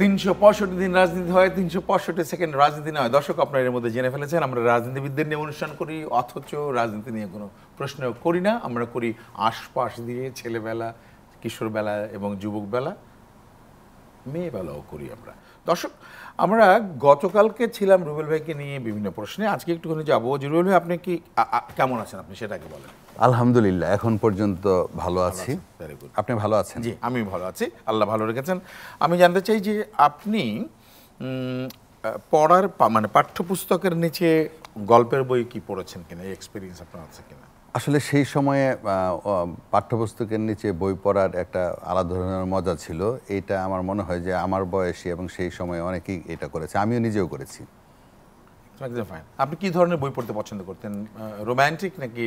তিনশো পঁয়ষট্টি দিন রাজনীতি হয় তিনশো পঁয়ষট্টি সেকেন্ড রাজনীতি নয় দর্শক আপনার এর মধ্যে জেনে ফেলেছেন আমরা রাজনীতিবিদদের নিয়ে অনুষ্ঠান করি অথচ রাজনীতি নিয়ে কোনো প্রশ্ন করি না আমরা করি আশপাশ দিয়ে ছেলেবেলা কিশোরবেলা এবং যুবকবেলা মেয়েবেলাও করি আমরা দর্শক আমরা গতকালকে ছিলাম রুবেল ভাইকে নিয়ে বিভিন্ন প্রশ্নে আজকে একটুখানি যাবো যে রুবেল ভাই আপনি কি কেমন আছেন আপনি সেটাকে বলেন আলহামদুলিল্লাহ এখন পর্যন্ত ভালো আছি আপনি ভালো আছেন জি আমি ভালো আছি আল্লাহ ভালো রেখেছেন আমি জানতে চাই যে আপনি পড়ার মানে পাঠ্যপুস্তকের নিচে গল্পের বই কি পড়েছেন কিনা এই এক্সপিরিয়েন্স আপনার আছে কিনা আসলে সেই সময়ে পাঠ্যপুস্তকের নিচে বই পড়ার একটা আলাদা ধরনের মজা ছিল এটা আমার মনে হয় যে আমার বয়সী এবং সেই সময়ে অনেকেই এটা করেছে আমিও নিজেও করেছি আপনি কি ধরনের বই পড়তে পছন্দ করতেন রোম্যান্টিক নাকি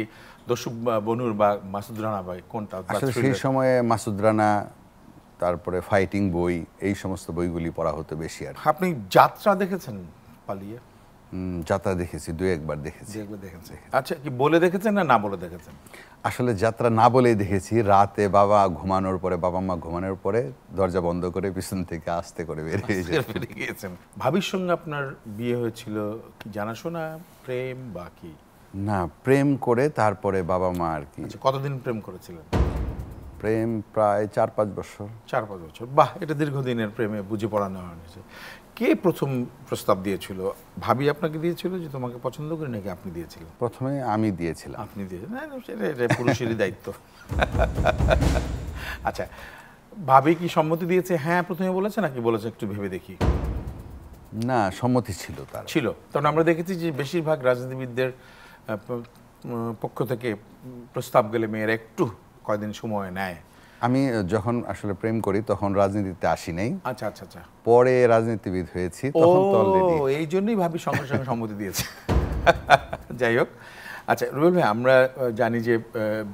দস্যু বনুর বা মাসুদ রানা বা কোনটা আসলে সেই সময়ে মাসুদ রানা তারপরে ফাইটিং বই এই সমস্ত বইগুলি পড়া হতো বেশি আর আপনি যাত্রা দেখেছেন পালিয়ে যাত্রা দেখেছি দুই একবার দেখেছি একবার দেখেছি আচ্ছা কি বলে দেখেছেন না না বলে দেখেছেন আসলে যাত্রা না বলেই দেখেছি রাতে বাবা ঘুমানোর পরে বাবা মা ঘুমানোর পরে দরজা বন্ধ করে পিছন থেকে আস্তে করে বেরিয়ে গিয়েছেন ভাবির সঙ্গে আপনার বিয়ে হয়েছিল কি জানাশোনা প্রেম বা কি না প্রেম করে তারপরে বাবা মা আর কি আচ্ছা, কতদিন প্রেম করেছিলেন প্রেম প্রায় চার পাঁচ বছর চার পাঁচ বছর বাহ এটা দীর্ঘদিনের প্রেমে বুঝে পড়ানো হয়েছে কে প্রথম প্রস্তাব দিয়েছিল ভাবি আপনাকে দিয়েছিল যে তোমাকে পছন্দ করি নাকি আপনি দিয়েছিলেন প্রথমে আমি দিয়েছিলাম আপনি দিয়েছিলেন পুরুষেরই দায়িত্ব আচ্ছা ভাবি কি সম্মতি দিয়েছে হ্যাঁ প্রথমে বলেছে নাকি বলেছে একটু ভেবে দেখি না সম্মতি ছিল তার ছিল তখন আমরা দেখেছি যে বেশিরভাগ রাজনীতিবিদদের পক্ষ থেকে প্রস্তাব গেলে মেয়েরা একটু কয়দিন সময় নেয় আমি যখন আসলে প্রেম করি তখন রাজনীতিতে আসি নাই আচ্ছা আচ্ছা আচ্ছা পরে রাজনীতিবিদ হয়েছি তখন এই জন্যই ভাবি সঙ্গে সঙ্গে সম্মতি দিয়েছে যাই হোক আচ্ছা রুবেল ভাই আমরা জানি যে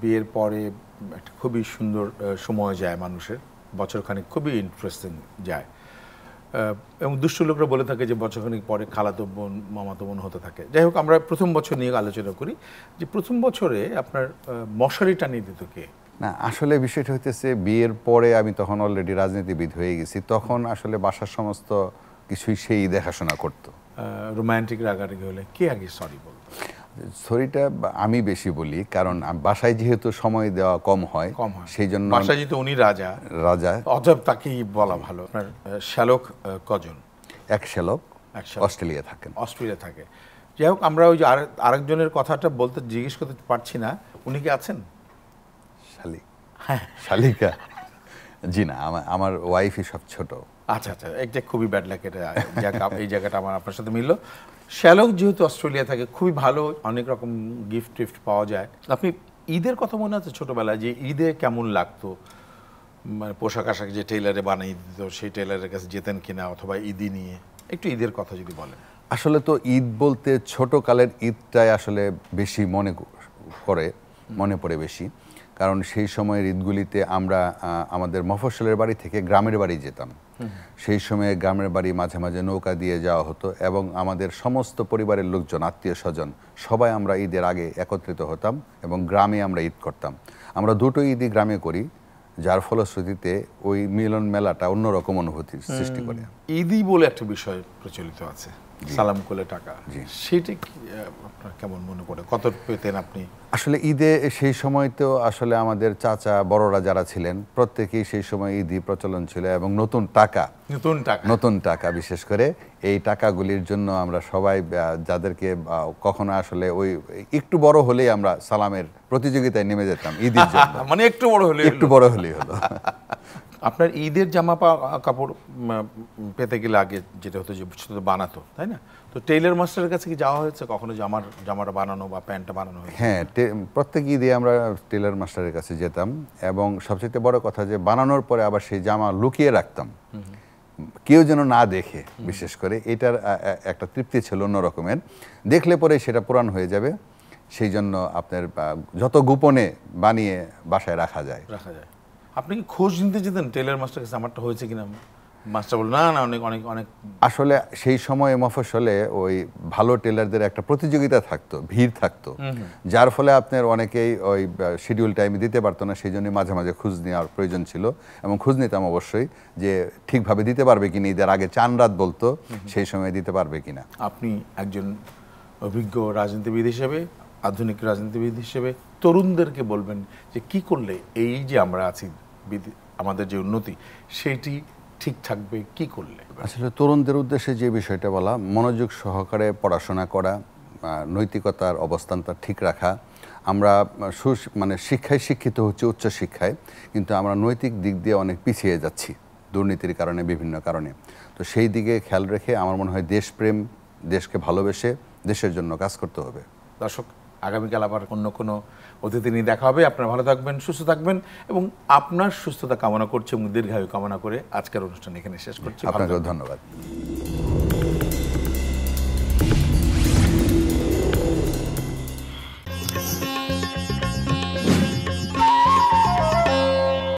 বিয়ের পরে একটা খুবই সুন্দর সময় যায় মানুষের বছরখানেক খুবই ইন্টারেস্টিং যায় এবং দুষ্ট লোকরা বলে থাকে যে বছরখানিক পরে খালাতো বোন মামাতো বোন হতে থাকে যাই হোক আমরা প্রথম বছর নিয়ে আলোচনা করি যে প্রথম বছরে আপনার মশারি টানিয়ে দিত কে না আসলে বিষয়টা হইতেছে বিয়ের পরে আমি তখন অলরেডি রাজনীতিবিদ হয়ে গেছি তখন আসলে বাসার সমস্ত কিছুই সেই দেখাশোনা করত রোম্যান্টিক রাগারাগি হলে কে আগে সরি বল সরিটা আমি বেশি বলি কারণ বাসায় যেহেতু সময় দেওয়া কম হয় কম হয় সেই জন্য বাসায় যেহেতু উনি রাজা রাজা অজব তাকেই বলা ভালো শ্যালক কজন এক শ্যালক অস্ট্রেলিয়া থাকেন অস্ট্রেলিয়া থাকে যাই হোক আমরা ওই যে আরেকজনের কথাটা বলতে জিজ্ঞেস করতে পারছি না উনি কি আছেন শালিক হ্যাঁ। শালিকা জি না আমার ওয়াইফই সব ছোট আচ্ছা আচ্ছা এটা খুবই ব্যাড লাক এটা এই জায়গাটা আমার আপনার সাথে মিললো শ্যালক যেহেতু অস্ট্রেলিয়া থাকে খুবই ভালো অনেক রকম গিফট টিফট পাওয়া যায় আপনি ঈদের কথা মনে আছে ছোটোবেলায় যে ঈদে কেমন লাগতো মানে পোশাক আশাক যে টেইলারে বানিয়ে দিত সেই টেলারের কাছে যেতেন কিনা অথবা ঈদি নিয়ে একটু ঈদের কথা যদি বলেন আসলে তো ঈদ বলতে ছোটকালের ঈদটাই আসলে বেশি মনে করে মনে পড়ে বেশি কারণ সেই সময়ের ঈদগুলিতে আমরা আমাদের মফস্বলের বাড়ি থেকে গ্রামের বাড়ি যেতাম সেই সময়ে গ্রামের বাড়ি মাঝে মাঝে নৌকা দিয়ে যাওয়া হতো এবং আমাদের সমস্ত পরিবারের লোকজন আত্মীয় স্বজন সবাই আমরা ঈদের আগে একত্রিত হতাম এবং গ্রামে আমরা ঈদ করতাম আমরা দুটো ঈদই গ্রামে করি যার ফলশ্রুতিতে ওই মিলন মেলাটা অন্যরকম অনুভূতির সৃষ্টি করে ঈদই বলে একটা বিষয় প্রচলিত আছে সালাম কোলে টাকা সেটি আপনার কেমন মনে পড়ে কত পেতেন আপনি আসলে ঈদে সেই সময় তো আসলে আমাদের চাচা বড়রা যারা ছিলেন প্রত্যেকেই সেই সময় ঈদি প্রচলন ছিল এবং নতুন টাকা নতুন টাকা নতুন টাকা বিশেষ করে এই টাকাগুলির জন্য আমরা সবাই যাদেরকে কখনো আসলে ওই একটু বড় হলেই আমরা সালামের প্রতিযোগিতায় নেমে যেতাম ঈদের জন্য মানে একটু বড় হলে একটু বড় হলেই হলো আপনার ঈদের জামা কাপড় পেতে গেলে আগে যেটা হতো যে শুধু বানাতো তাই না তো টেইলার মাস্টারের কাছে কি যাওয়া হয়েছে কখনো জামার জামাটা বানানো বা প্যান্টটা বানানো হ্যাঁ প্রত্যেক ঈদে আমরা টেইলার মাস্টারের কাছে যেতাম এবং সবচেয়ে বড় কথা যে বানানোর পরে আবার সেই জামা লুকিয়ে রাখতাম কেউ যেন না দেখে বিশেষ করে এটার একটা তৃপ্তি ছিল অন্য রকমের দেখলে পরে সেটা পুরাণ হয়ে যাবে সেই জন্য আপনার যত গোপনে বানিয়ে বাসায় রাখা যায় রাখা যায় আপনি কি খোঁজ নিতে যেতেন টেলার মাস্টার কাছে আমারটা হয়েছে কিনা মাস্টার বলল না না অনেক অনেক অনেক আসলে সেই সময় মফসলে ওই ভালো টেলারদের একটা প্রতিযোগিতা থাকতো ভিড় থাকতো যার ফলে আপনার অনেকেই ওই শিডিউল টাইমে দিতে পারতো না সেই জন্য মাঝে মাঝে খোঁজ নেওয়ার প্রয়োজন ছিল এবং খোঁজ নিতাম অবশ্যই যে ঠিকভাবে দিতে পারবে কিনা ঈদের আগে চান রাত বলতো সেই সময় দিতে পারবে কিনা আপনি একজন অভিজ্ঞ রাজনীতিবিদ হিসেবে আধুনিক রাজনীতিবিদ হিসেবে তরুণদেরকে বলবেন যে কি করলে এই যে আমরা আছি আমাদের যে উন্নতি সেটি ঠিক থাকবে কি করলে আসলে তরুণদের উদ্দেশ্যে যে বিষয়টা বলা মনোযোগ সহকারে পড়াশোনা করা নৈতিকতার অবস্থানটা ঠিক রাখা আমরা সু মানে শিক্ষায় শিক্ষিত হচ্ছে উচ্চশিক্ষায় কিন্তু আমরা নৈতিক দিক দিয়ে অনেক পিছিয়ে যাচ্ছি দুর্নীতির কারণে বিভিন্ন কারণে তো সেই দিকে খেয়াল রেখে আমার মনে হয় দেশপ্রেম দেশকে ভালোবেসে দেশের জন্য কাজ করতে হবে দর্শক আগামীকাল আবার অন্য কোনো অতিথি নিয়ে দেখা হবে আপনারা ভালো থাকবেন সুস্থ থাকবেন এবং আপনার সুস্থতা কামনা করছি এবং দীর্ঘায়ু কামনা করে আজকের অনুষ্ঠান এখানে শেষ করছি আপনাকে ধন্যবাদ